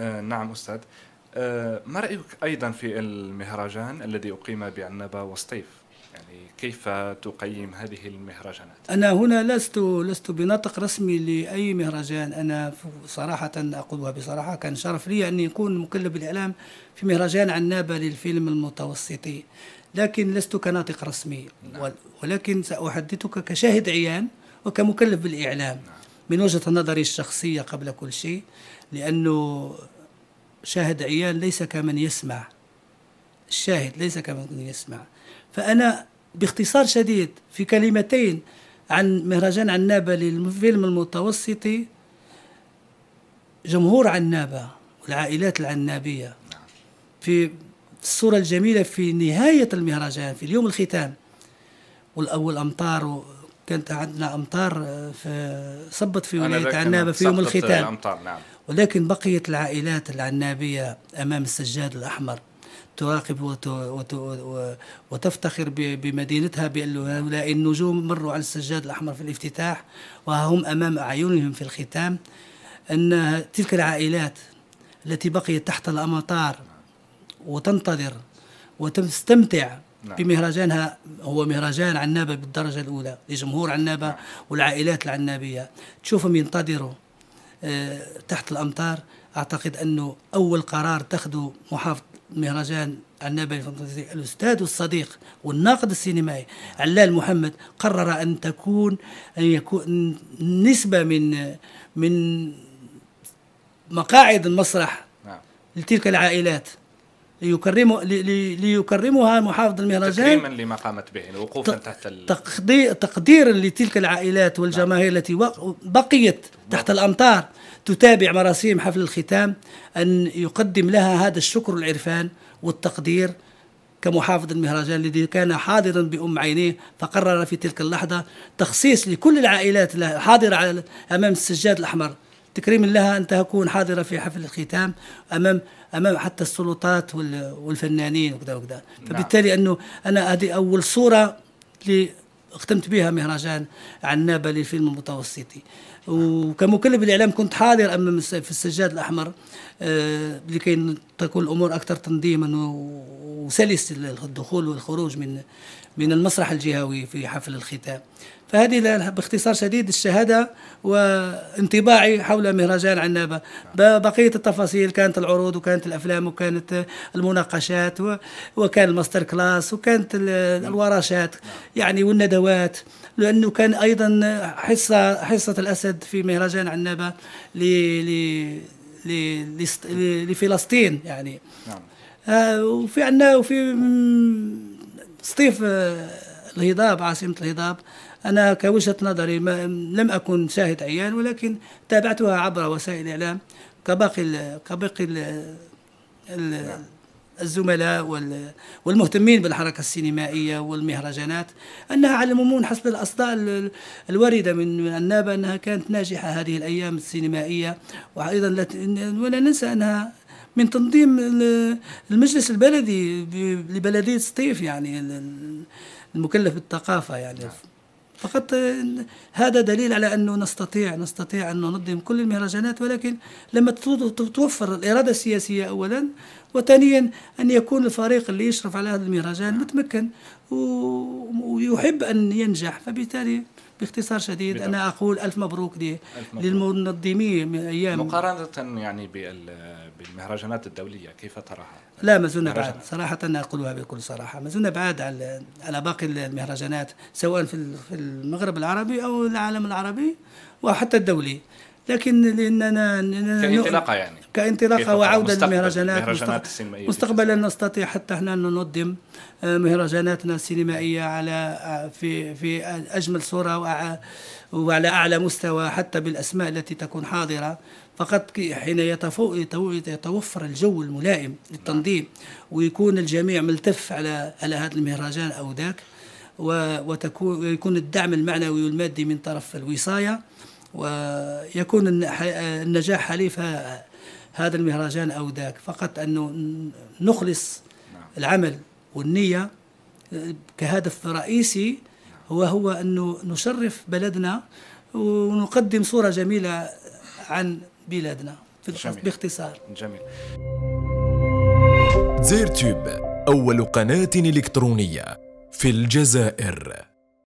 آه، نعم أستاذ آه، ما رأيك أيضا في المهرجان الذي أقيم بعنبة وصيف يعني كيف تقيم هذه المهرجانات؟ أنا هنا لست لست بناطق رسمي لأي مهرجان، أنا صراحة أقولها بصراحة كان شرف لي أن يكون مكلف الإعلام في مهرجان عنابة للفيلم المتوسطي، لكن لست كناطق رسمي نعم. ولكن سأحدثك كشاهد عيان وكمكلف بالإعلام. نعم. من وجهة نظري الشخصية قبل كل شيء لأنه شاهد عيال ليس كمن يسمع الشاهد ليس كمن يسمع فأنا باختصار شديد في كلمتين عن مهرجان عنابة للفيلم المتوسطي جمهور عنابة والعائلات العنابية في الصورة الجميلة في نهاية المهرجان في اليوم الختام والأول أمطار كانت عندنا امطار آه، في صبت في ولايه عنابه في يوم الختام الأمطار نعم. ولكن بقيت العائلات العنابيه امام السجاد الاحمر تراقب وت... وت... وتفتخر بمدينتها بأن هؤلاء النجوم مروا على السجاد الأحمر في الافتتاح وهم أمام أعينهم في الختام أن تلك العائلات التي بقيت تحت الأمطار وتنتظر وتستمتع نعم. بمهرجانها هو مهرجان عنابة بالدرجة الأولى لجمهور عنابة نعم. والعائلات العنابية تشوفهم ينتظروا أه تحت الأمطار أعتقد أنه أول قرار اتخذه محافظ مهرجان عنابة الأستاذ والصديق والناقد السينمائي علال محمد قرر أن تكون أن يكون نسبة من من مقاعد المسرح نعم. لتلك العائلات يكرم ليكرمها محافظ المهرجان تكريما لما قامت به وقوفا تحت تقدير تقديرا لتلك العائلات والجماهير نعم. التي بقيت تحت الامطار تتابع مراسيم حفل الختام ان يقدم لها هذا الشكر والعرفان والتقدير كمحافظ المهرجان الذي كان حاضرا بأم عينيه فقرر في تلك اللحظة تخصيص لكل العائلات على أمام السجاد الأحمر تكريما لها أن تكون حاضرة في حفل الختام أمام أمام حتى السلطات والفنانين وكذا وكذا نعم. فبالتالي أنه أنا هذه أول صورة اللي ختمت بها مهرجان عنابة للفيلم المتوسطي وكمكلف الاعلام كنت حاضر امام في السجاد الاحمر آه، لكي تكون الامور اكثر تنظيما وسلس الدخول والخروج من من المسرح الجهوي في حفل الختام فهذه باختصار شديد الشهادة وانطباعي حول مهرجان عنابة بقية التفاصيل كانت العروض وكانت الأفلام وكانت المناقشات وكان الماستر كلاس وكانت نعم. الورشات نعم. يعني والندوات لأنه كان أيضا حصة حصة الأسد في مهرجان عنابة لفلسطين يعني نعم. آه، وفي عندنا وفي سطيف آه، الهضاب عاصمة الهضاب أنا كوجهة نظري ما لم أكن شاهد عيان ولكن تابعتها عبر وسائل الإعلام كباقي الـ كباقي ال ال الزملاء والمهتمين بالحركة السينمائية والمهرجانات أنها على العموم حسب الأصداء الواردة من النابة أنها كانت ناجحة هذه الأيام السينمائية وأيضا ولا ننسى أنها من تنظيم المجلس البلدي لبلدية سطيف يعني المكلف بالثقافة يعني نعم. فقط هذا دليل على أنه نستطيع نستطيع أن ننظم كل المهرجانات ولكن لما توفر الإرادة السياسية أولا وثانيا أن يكون الفريق اللي يشرف على هذا المهرجان متمكن ويحب أن ينجح فبالتالي باختصار شديد بالضبط. أنا أقول ألف مبروك, دي ألف مبروك. للمنظمين من أيام مقارنة يعني بالمهرجانات الدولية كيف تراها؟ لا ما زلنا بعاد صراحة أنا أقولها بكل صراحة ما زلنا بعاد على على باقي المهرجانات سواء في المغرب العربي أو العالم العربي وحتى الدولي لكن لاننا كانطلاقه يعني كانطلاقه وعوده للمهرجانات مستقبلا, السينمائية مستقبلا نستطيع حتى احنا ننظم آه، مهرجاناتنا السينمائيه على آه، في في اجمل صوره وعلى اعلى مستوى حتى بالاسماء التي تكون حاضره فقط حين يتوفر الجو الملائم للتنظيم ويكون الجميع ملتف على على هذا المهرجان او ذاك وتكون ويكون الدعم المعنوي والمادي من طرف الوصايه ويكون النجاح حليف هذا المهرجان أو ذاك فقط أنه نخلص نعم. العمل والنية آه، كهدف رئيسي هو هو أنه نشرف بلدنا ونقدم صورة جميلة عن بلادنا جميل. باختصار جميل زير تيوب أول قناة إلكترونية في الجزائر